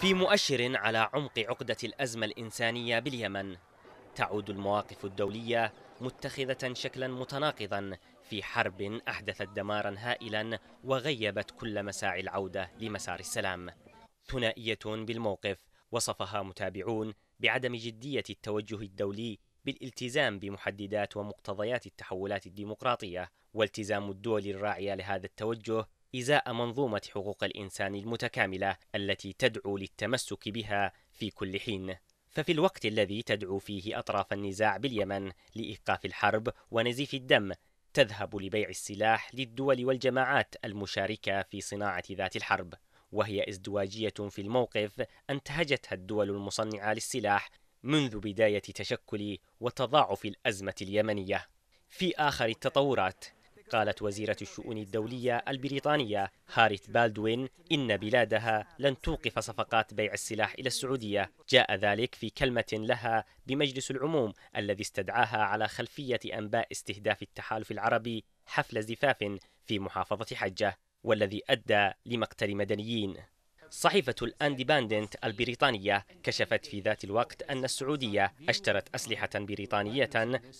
في مؤشر على عمق عقدة الأزمة الإنسانية باليمن تعود المواقف الدولية متخذة شكلا متناقضا في حرب أحدثت دمارا هائلا وغيبت كل مساعي العودة لمسار السلام ثنائية بالموقف وصفها متابعون بعدم جدية التوجه الدولي بالالتزام بمحددات ومقتضيات التحولات الديمقراطية والتزام الدول الراعية لهذا التوجه إزاء منظومة حقوق الإنسان المتكاملة التي تدعو للتمسك بها في كل حين. ففي الوقت الذي تدعو فيه أطراف النزاع باليمن لإيقاف الحرب ونزيف الدم، تذهب لبيع السلاح للدول والجماعات المشاركة في صناعة ذات الحرب، وهي ازدواجية في الموقف أنتهجتها الدول المصنعة للسلاح منذ بداية تشكل وتضاعف الأزمة اليمنية. في آخر التطورات قالت وزيرة الشؤون الدولية البريطانية هاريت بالدوين إن بلادها لن توقف صفقات بيع السلاح إلى السعودية جاء ذلك في كلمة لها بمجلس العموم الذي استدعاها على خلفية أنباء استهداف التحالف العربي حفل زفاف في محافظة حجة والذي أدى لمقتل مدنيين صحيفة الاندباندنت البريطانية كشفت في ذات الوقت أن السعودية اشترت أسلحة بريطانية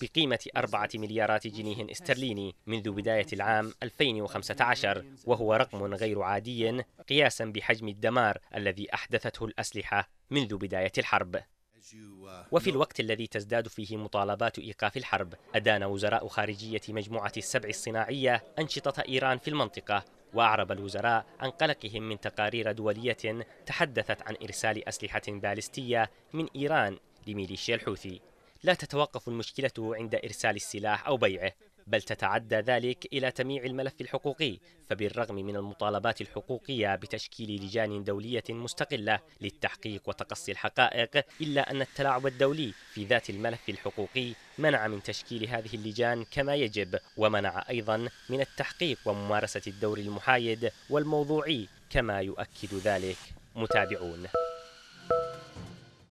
بقيمة أربعة مليارات جنيه استرليني منذ بداية العام 2015 وهو رقم غير عادي قياسا بحجم الدمار الذي أحدثته الأسلحة منذ بداية الحرب وفي الوقت الذي تزداد فيه مطالبات إيقاف الحرب أدان وزراء خارجية مجموعة السبع الصناعية أنشطة إيران في المنطقة وأعرب الوزراء عن قلقهم من تقارير دولية تحدثت عن إرسال أسلحة باليستية من إيران لميليشيا الحوثي لا تتوقف المشكلة عند إرسال السلاح أو بيعه بل تتعدى ذلك إلى تمييع الملف الحقوقي فبالرغم من المطالبات الحقوقية بتشكيل لجان دولية مستقلة للتحقيق وتقصي الحقائق إلا أن التلاعب الدولي في ذات الملف الحقوقي منع من تشكيل هذه اللجان كما يجب ومنع أيضا من التحقيق وممارسة الدور المحايد والموضوعي كما يؤكد ذلك متابعون